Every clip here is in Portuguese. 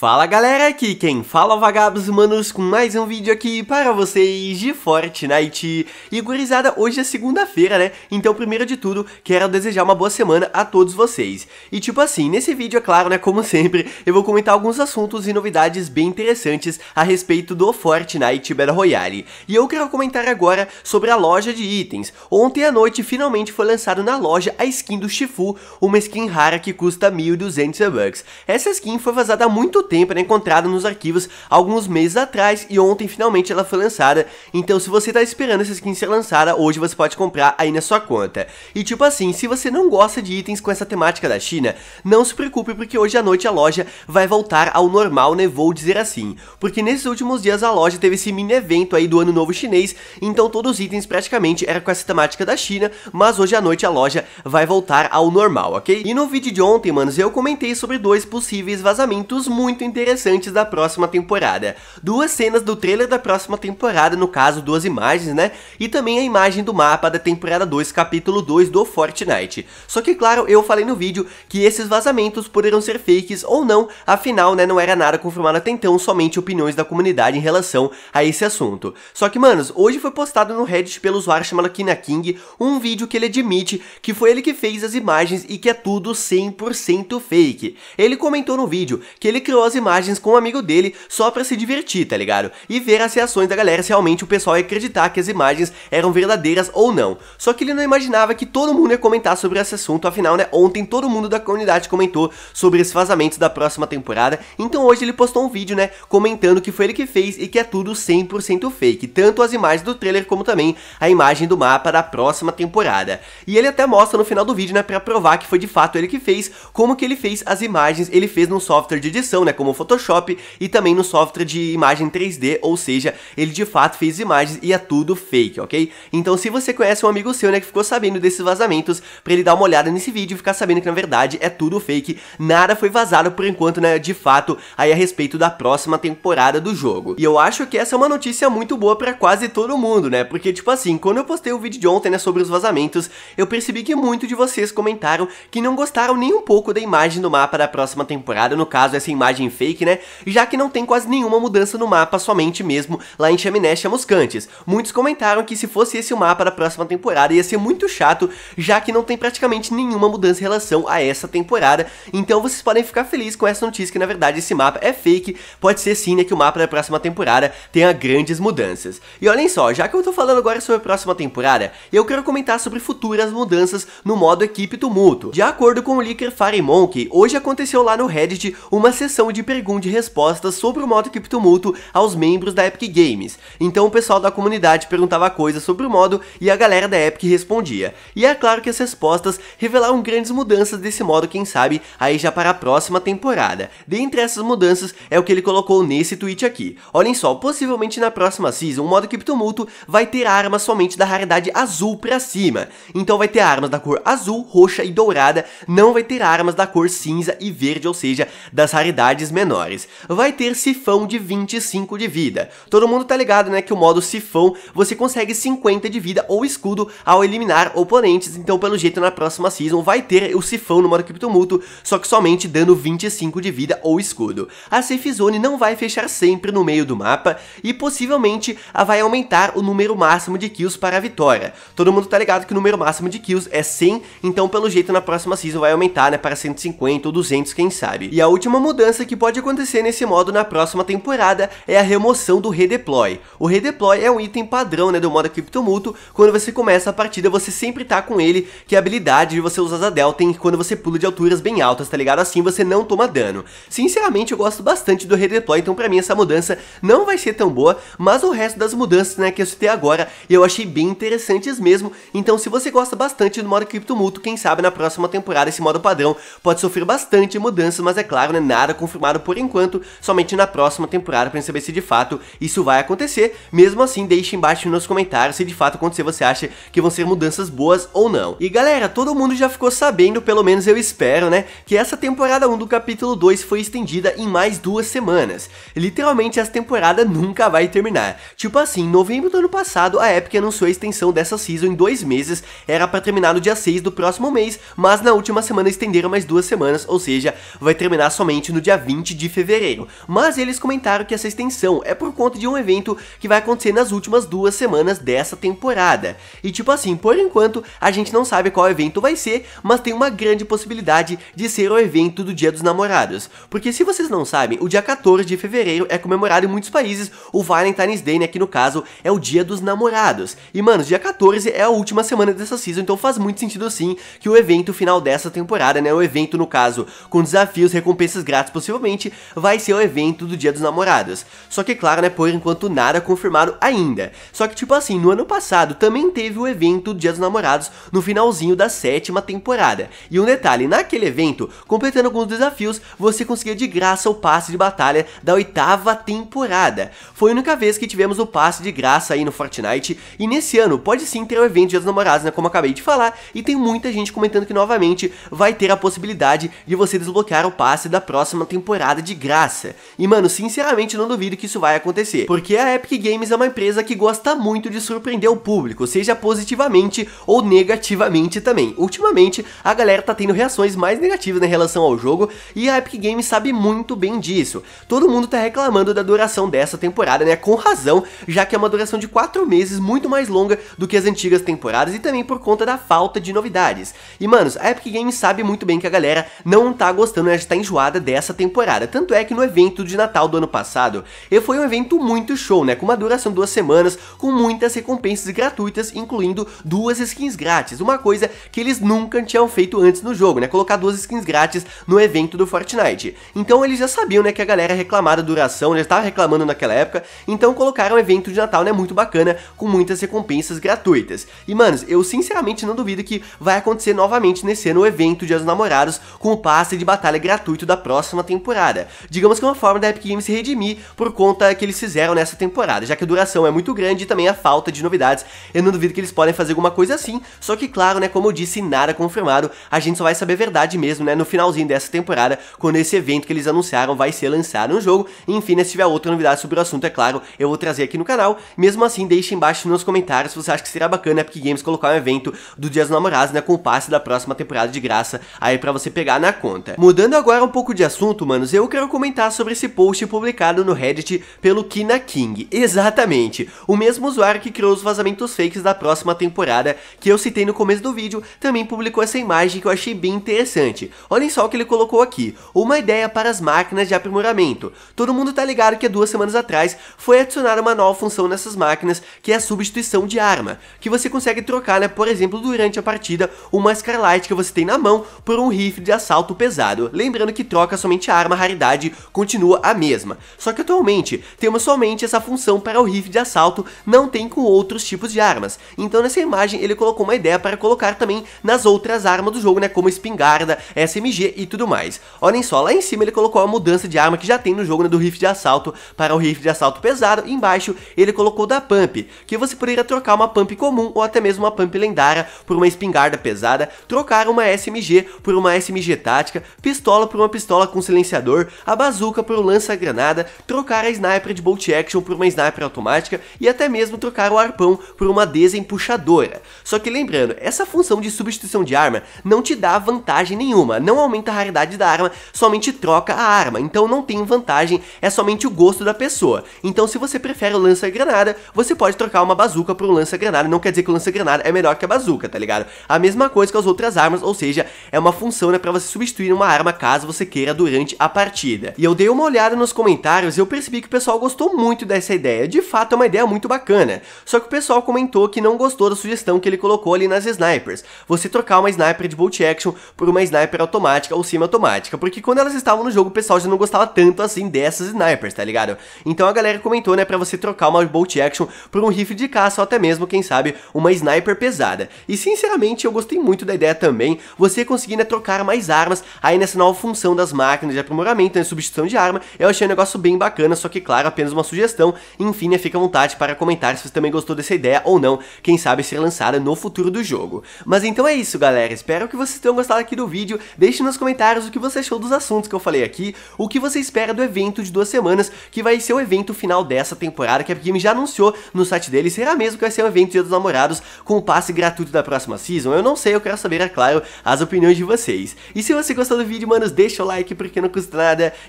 Fala galera, aqui quem fala é vagabos humanos com mais um vídeo aqui para vocês de Fortnite E gurizada, hoje é segunda-feira né, então primeiro de tudo quero desejar uma boa semana a todos vocês E tipo assim, nesse vídeo é claro né, como sempre, eu vou comentar alguns assuntos e novidades bem interessantes a respeito do Fortnite Battle Royale E eu quero comentar agora sobre a loja de itens Ontem à noite finalmente foi lançado na loja a skin do Shifu, uma skin rara que custa 1200 bucks Essa skin foi vazada há muito tempo, era encontrada nos arquivos alguns meses atrás e ontem finalmente ela foi lançada. Então se você tá esperando essa skin ser lançada, hoje você pode comprar aí na sua conta. E tipo assim, se você não gosta de itens com essa temática da China, não se preocupe porque hoje à noite a loja vai voltar ao normal, né, vou dizer assim. Porque nesses últimos dias a loja teve esse mini evento aí do Ano Novo Chinês, então todos os itens praticamente eram com essa temática da China, mas hoje à noite a loja vai voltar ao normal, ok? E no vídeo de ontem, manos, eu comentei sobre dois possíveis vazamentos muito muito interessantes da próxima temporada. Duas cenas do trailer da próxima temporada, no caso, duas imagens, né? E também a imagem do mapa da temporada 2, capítulo 2 do Fortnite. Só que, claro, eu falei no vídeo que esses vazamentos poderão ser fakes ou não, afinal, né, não era nada confirmado até então, somente opiniões da comunidade em relação a esse assunto. Só que, manos, hoje foi postado no Reddit pelo usuário chamado Kina King um vídeo que ele admite que foi ele que fez as imagens e que é tudo 100% fake. Ele comentou no vídeo que ele criou as as imagens com um amigo dele só pra se divertir, tá ligado? E ver as reações da galera se realmente o pessoal ia acreditar que as imagens eram verdadeiras ou não. Só que ele não imaginava que todo mundo ia comentar sobre esse assunto, afinal, né, ontem todo mundo da comunidade comentou sobre esses vazamentos da próxima temporada, então hoje ele postou um vídeo, né, comentando que foi ele que fez e que é tudo 100% fake, tanto as imagens do trailer como também a imagem do mapa da próxima temporada. E ele até mostra no final do vídeo, né, pra provar que foi de fato ele que fez, como que ele fez as imagens, ele fez num software de edição, né, como o Photoshop e também no software de imagem 3D, ou seja, ele de fato fez imagens e é tudo fake, ok? Então se você conhece um amigo seu, né, que ficou sabendo desses vazamentos, pra ele dar uma olhada nesse vídeo e ficar sabendo que na verdade é tudo fake, nada foi vazado por enquanto, né, de fato, aí a respeito da próxima temporada do jogo. E eu acho que essa é uma notícia muito boa pra quase todo mundo, né, porque tipo assim, quando eu postei o vídeo de ontem, né, sobre os vazamentos, eu percebi que muito de vocês comentaram que não gostaram nem um pouco da imagem do mapa da próxima temporada, no caso essa imagem fake, né? Já que não tem quase nenhuma mudança no mapa, somente mesmo lá em Chaminé Chamuscantes. Muitos comentaram que se fosse esse o mapa da próxima temporada ia ser muito chato, já que não tem praticamente nenhuma mudança em relação a essa temporada. Então vocês podem ficar felizes com essa notícia que na verdade esse mapa é fake. Pode ser sim né, que o mapa da próxima temporada tenha grandes mudanças. E olhem só, já que eu tô falando agora sobre a próxima temporada, eu quero comentar sobre futuras mudanças no modo equipe tumulto. De acordo com o Licker Fire Monkey, hoje aconteceu lá no Reddit uma sessão de perguntas e respostas sobre o modo Keep Tumulto aos membros da Epic Games. Então o pessoal da comunidade perguntava coisas sobre o modo e a galera da Epic respondia. E é claro que as respostas revelaram grandes mudanças desse modo, quem sabe, aí já para a próxima temporada. Dentre essas mudanças é o que ele colocou nesse tweet aqui. Olhem só, possivelmente na próxima season o modo Keep Tumulto vai ter armas somente da raridade azul pra cima. Então vai ter armas da cor azul, roxa e dourada, não vai ter armas da cor cinza e verde, ou seja, das raridades menores. Vai ter sifão de 25 de vida. Todo mundo tá ligado, né, que o modo sifão você consegue 50 de vida ou escudo ao eliminar oponentes, então pelo jeito na próxima season vai ter o sifão no modo criptomulto, só que somente dando 25 de vida ou escudo. A safe zone não vai fechar sempre no meio do mapa e possivelmente vai aumentar o número máximo de kills para a vitória. Todo mundo tá ligado que o número máximo de kills é 100, então pelo jeito na próxima season vai aumentar, né, para 150 ou 200, quem sabe. E a última mudança que pode acontecer nesse modo na próxima temporada é a remoção do redeploy. O redeploy é um item padrão né, do modo multo. quando você começa a partida você sempre tá com ele, que é a habilidade de você usar a delta em quando você pula de alturas bem altas, tá ligado? Assim você não toma dano. Sinceramente eu gosto bastante do redeploy, então pra mim essa mudança não vai ser tão boa, mas o resto das mudanças né, que eu citei agora eu achei bem interessantes mesmo, então se você gosta bastante do modo multo quem sabe na próxima temporada esse modo padrão pode sofrer bastante mudanças, mas é claro, né, nada confirmado confirmado por enquanto, somente na próxima temporada para saber se de fato isso vai acontecer. Mesmo assim, deixe embaixo nos comentários se de fato acontecer você acha que vão ser mudanças boas ou não. E galera, todo mundo já ficou sabendo, pelo menos eu espero, né, que essa temporada 1 do capítulo 2 foi estendida em mais duas semanas. Literalmente essa temporada nunca vai terminar. Tipo assim, em novembro do ano passado, a Epic anunciou a extensão dessa season em dois meses, era para terminar no dia 6 do próximo mês, mas na última semana estenderam mais duas semanas, ou seja, vai terminar somente no dia 20 20 de fevereiro, mas eles comentaram que essa extensão é por conta de um evento que vai acontecer nas últimas duas semanas dessa temporada. E tipo assim, por enquanto, a gente não sabe qual evento vai ser, mas tem uma grande possibilidade de ser o evento do Dia dos Namorados. Porque se vocês não sabem, o dia 14 de fevereiro é comemorado em muitos países, o Valentine's Day, né, que no caso é o Dia dos Namorados. E mano, dia 14 é a última semana dessa season, então faz muito sentido sim que o evento final dessa temporada, né, o evento no caso, com desafios, recompensas grátis, possível provavelmente vai ser o evento do Dia dos Namorados. Só que, claro, né, por enquanto nada confirmado ainda. Só que, tipo assim, no ano passado também teve o evento do Dia dos Namorados no finalzinho da sétima temporada. E um detalhe, naquele evento, completando alguns desafios, você conseguia de graça o passe de batalha da oitava temporada. Foi a única vez que tivemos o passe de graça aí no Fortnite, e nesse ano pode sim ter o evento Dia dos Namorados, né, como acabei de falar, e tem muita gente comentando que novamente vai ter a possibilidade de você desbloquear o passe da próxima temporada temporada de graça. E mano, sinceramente não duvido que isso vai acontecer, porque a Epic Games é uma empresa que gosta muito de surpreender o público, seja positivamente ou negativamente também. Ultimamente, a galera tá tendo reações mais negativas em relação ao jogo e a Epic Games sabe muito bem disso. Todo mundo tá reclamando da duração dessa temporada, né? Com razão, já que é uma duração de 4 meses muito mais longa do que as antigas temporadas e também por conta da falta de novidades. E manos, a Epic Games sabe muito bem que a galera não tá gostando, né? Já tá enjoada dessa temporada temporada. Tanto é que no evento de Natal do ano passado, foi um evento muito show, né? Com uma duração de duas semanas, com muitas recompensas gratuitas, incluindo duas skins grátis. Uma coisa que eles nunca tinham feito antes no jogo, né? Colocar duas skins grátis no evento do Fortnite. Então eles já sabiam, né, que a galera reclamava da duração, já né? estava reclamando naquela época, então colocaram um evento de Natal, né, muito bacana, com muitas recompensas gratuitas. E, manos, eu sinceramente não duvido que vai acontecer novamente nesse ano o evento de Dia dos Namorados, com o passe de batalha gratuito da próxima temporada temporada. Digamos que é uma forma da Epic Games se redimir por conta que eles fizeram nessa temporada, já que a duração é muito grande e também a falta de novidades. Eu não duvido que eles podem fazer alguma coisa assim, só que claro, né, como eu disse, nada confirmado, a gente só vai saber a verdade mesmo, né, no finalzinho dessa temporada, quando esse evento que eles anunciaram vai ser lançado no jogo. enfim, né, se tiver outra novidade sobre o assunto, é claro, eu vou trazer aqui no canal. Mesmo assim, deixe embaixo nos comentários se você acha que seria bacana a Epic Games colocar um evento do Dias dos Namorados, né, com o passe da próxima temporada de graça aí para você pegar na conta. Mudando agora um pouco de assunto, humanos, eu quero comentar sobre esse post publicado no Reddit pelo Kina King. Exatamente, o mesmo usuário que criou os vazamentos fakes da próxima temporada que eu citei no começo do vídeo, também publicou essa imagem que eu achei bem interessante. Olhem só o que ele colocou aqui, uma ideia para as máquinas de aprimoramento. Todo mundo tá ligado que há duas semanas atrás foi adicionada uma nova função nessas máquinas, que é a substituição de arma, que você consegue trocar, né, por exemplo, durante a partida, uma Scarlight que você tem na mão por um rifle de assalto pesado. Lembrando que troca somente a arma raridade continua a mesma, só que atualmente temos somente essa função para o rifle de assalto, não tem com outros tipos de armas. Então nessa imagem ele colocou uma ideia para colocar também nas outras armas do jogo, né, como espingarda, SMG e tudo mais. Olhem só, lá em cima ele colocou a mudança de arma que já tem no jogo, né, do rifle de assalto para o rifle de assalto pesado, e embaixo ele colocou da pump, que você poderia trocar uma pump comum ou até mesmo uma pump lendária por uma espingarda pesada, trocar uma SMG por uma SMG tática, pistola por uma pistola com silenciador silenciador, a bazuca por um lança-granada, trocar a sniper de bolt action por uma sniper automática e até mesmo trocar o arpão por uma desempuxadora. Só que lembrando, essa função de substituição de arma não te dá vantagem nenhuma, não aumenta a raridade da arma, somente troca a arma, então não tem vantagem, é somente o gosto da pessoa. Então se você prefere o lança-granada, você pode trocar uma bazuca por um lança-granada, não quer dizer que o lança-granada é melhor que a bazuca, tá ligado? A mesma coisa com as outras armas, ou seja, é uma função né, para você substituir uma arma caso você queira durante a partida. E eu dei uma olhada nos comentários e eu percebi que o pessoal gostou muito dessa ideia. De fato, é uma ideia muito bacana. Só que o pessoal comentou que não gostou da sugestão que ele colocou ali nas snipers. Você trocar uma sniper de bolt action por uma sniper automática ou semi-automática. Porque quando elas estavam no jogo, o pessoal já não gostava tanto assim dessas snipers, tá ligado? Então a galera comentou, né, pra você trocar uma bolt action por um rifle de caça ou até mesmo, quem sabe, uma sniper pesada. E sinceramente, eu gostei muito da ideia também, você conseguindo né, trocar mais armas aí nessa nova função das máquinas de aprimoramento, né, substituição de arma. Eu achei um negócio bem bacana, só que claro, apenas uma sugestão. Enfim, né, fica à vontade para comentar se você também gostou dessa ideia ou não, quem sabe ser lançada no futuro do jogo. Mas então é isso, galera. Espero que vocês tenham gostado aqui do vídeo. Deixe nos comentários o que você achou dos assuntos que eu falei aqui, o que você espera do evento de duas semanas, que vai ser o evento final dessa temporada, que a Game já anunciou no site dele, será mesmo que vai ser o um evento Dia dos Namorados com o passe gratuito da próxima season? Eu não sei, eu quero saber, é claro, as opiniões de vocês. E se você gostou do vídeo, manos, deixa o like, porque não custa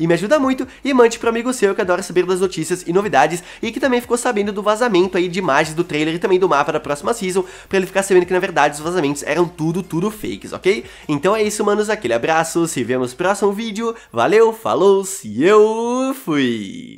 e me ajuda muito e mande pro amigo seu que adora saber das notícias e novidades e que também ficou sabendo do vazamento aí de imagens do trailer e também do mapa da próxima season pra ele ficar sabendo que na verdade os vazamentos eram tudo, tudo fakes, ok? Então é isso, manos, aquele abraço, se vemos no próximo vídeo, valeu, falou, se eu fui!